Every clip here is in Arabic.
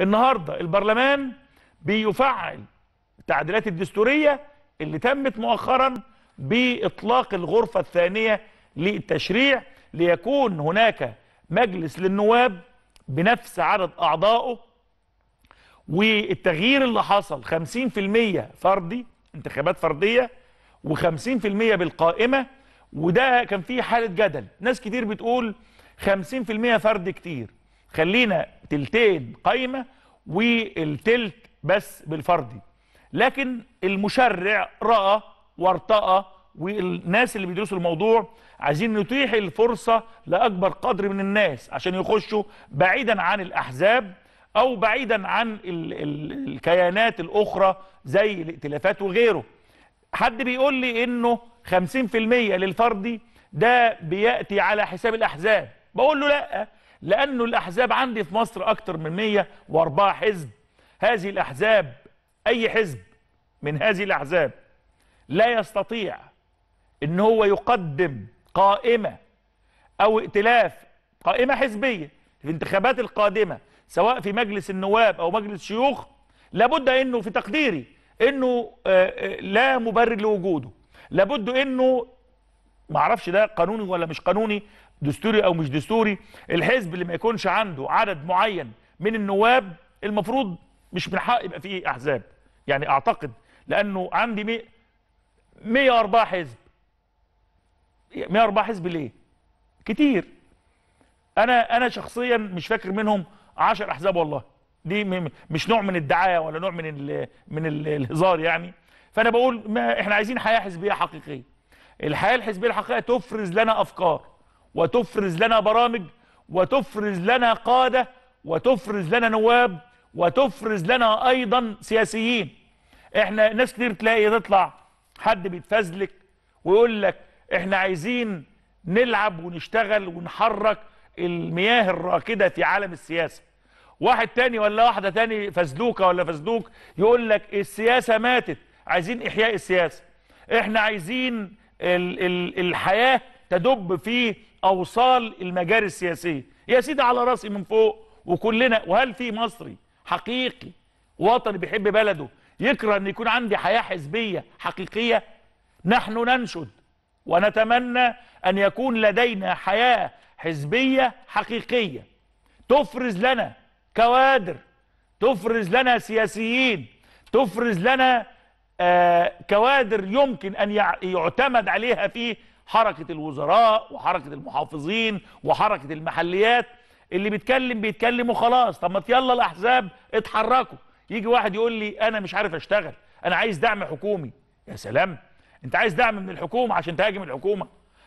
النهارده البرلمان بيفعل التعديلات الدستوريه اللي تمت مؤخرا باطلاق الغرفه الثانيه للتشريع ليكون هناك مجلس للنواب بنفس عدد اعضائه والتغيير اللي حصل 50% فردي انتخابات فرديه و50% بالقائمه وده كان فيه حاله جدل ناس كتير بتقول 50% فردي كتير خلينا تلتين قايمه والتلت بس بالفردي لكن المشرع راى وارتأى والناس اللي بيدرسوا الموضوع عايزين نتيح الفرصه لاكبر قدر من الناس عشان يخشوا بعيدا عن الاحزاب او بعيدا عن ال ال الكيانات الاخرى زي الائتلافات وغيره حد بيقول لي انه 50% للفردي ده بياتي على حساب الاحزاب بقول له لا لأنه الأحزاب عندي في مصر أكتر من 104 حزب هذه الأحزاب أي حزب من هذه الأحزاب لا يستطيع ان هو يقدم قائمة او ائتلاف قائمة حزبية في الانتخابات القادمة سواء في مجلس النواب او مجلس شيوخ لابد انه في تقديري انه آه، آه، لا مبرر لوجوده لابد انه ما اعرفش ده قانوني ولا مش قانوني دستوري او مش دستوري الحزب اللي ما يكونش عنده عدد معين من النواب المفروض مش من حق يبقى فيه احزاب يعني اعتقد لانه عندي 104 حزب 104 حزب ليه كتير انا انا شخصيا مش فاكر منهم 10 احزاب والله دي مش نوع من الدعايه ولا نوع من الـ من الهزار يعني فانا بقول ما احنا عايزين حياه حزبيه حقيقيه الحياه الحزبيه الحقيقيه تفرز لنا افكار وتفرز لنا برامج وتفرز لنا قاده وتفرز لنا نواب وتفرز لنا ايضا سياسيين احنا ناس كتير تلاقي تطلع حد بيتفزلك ويقول لك احنا عايزين نلعب ونشتغل ونحرك المياه الراكده في عالم السياسه واحد تاني ولا واحده تاني فزلوكه ولا فزلوك يقول لك السياسه ماتت عايزين احياء السياسه احنا عايزين الحياة تدب في أوصال المجاري السياسية يا سيدي على راسي من فوق وكلنا وهل في مصري حقيقي وطني بيحب بلده يكره أن يكون عندي حياة حزبية حقيقية نحن ننشد ونتمنى أن يكون لدينا حياة حزبية حقيقية تفرز لنا كوادر تفرز لنا سياسيين تفرز لنا آه، كوادر يمكن أن يعتمد عليها في حركة الوزراء وحركة المحافظين وحركة المحليات اللي بيتكلم بيتكلم وخلاص طب ما يلا الأحزاب اتحركوا يجي واحد يقول لي أنا مش عارف أشتغل أنا عايز دعم حكومي يا سلام أنت عايز دعم من الحكومة عشان تهاجم الحكومة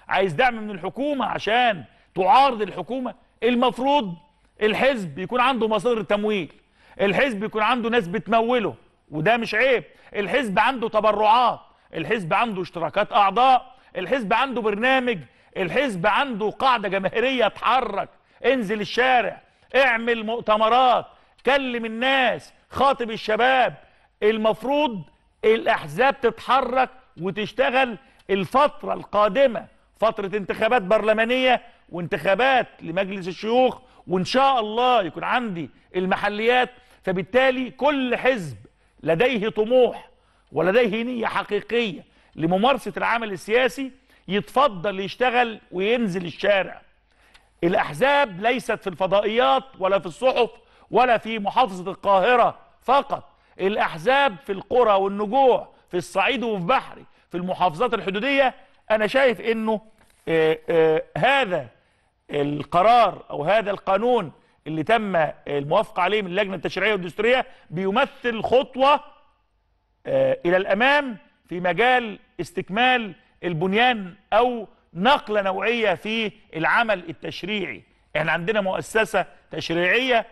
عايز دعم من الحكومة عشان تعارض الحكومة المفروض الحزب يكون عنده مصادر تمويل الحزب يكون عنده ناس بتموله وده مش عيب الحزب عنده تبرعات الحزب عنده اشتراكات اعضاء الحزب عنده برنامج الحزب عنده قاعده جماهيريه اتحرك انزل الشارع اعمل مؤتمرات كلم الناس خاطب الشباب المفروض الاحزاب تتحرك وتشتغل الفتره القادمه فتره انتخابات برلمانيه وانتخابات لمجلس الشيوخ وان شاء الله يكون عندي المحليات فبالتالي كل حزب لديه طموح ولديه نية حقيقية لممارسة العمل السياسي يتفضل يشتغل وينزل الشارع الأحزاب ليست في الفضائيات ولا في الصحف ولا في محافظة القاهرة فقط الأحزاب في القرى والنجوع في الصعيد وفي بحري في المحافظات الحدودية أنا شايف أنه آه، آه، هذا القرار أو هذا القانون اللي تم الموافقه عليه من اللجنه التشريعيه والدستوريه بيمثل خطوه آه، الى الامام في مجال استكمال البنيان او نقله نوعيه في العمل التشريعي احنا عندنا مؤسسه تشريعيه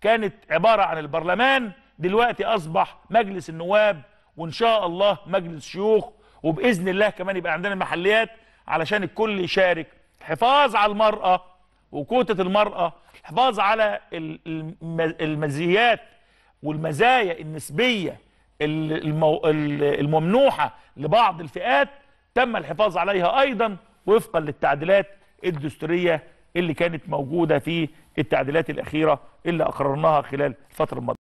كانت عباره عن البرلمان دلوقتي اصبح مجلس النواب وان شاء الله مجلس شيوخ وباذن الله كمان يبقى عندنا محليات علشان الكل يشارك حفاظ على المراه وكوتة المرأة الحفاظ على المزيات والمزايا النسبية الممنوحة لبعض الفئات تم الحفاظ عليها أيضا وفقا للتعديلات الدستورية اللي كانت موجودة في التعديلات الأخيرة اللي أقررناها خلال الفترة الماضية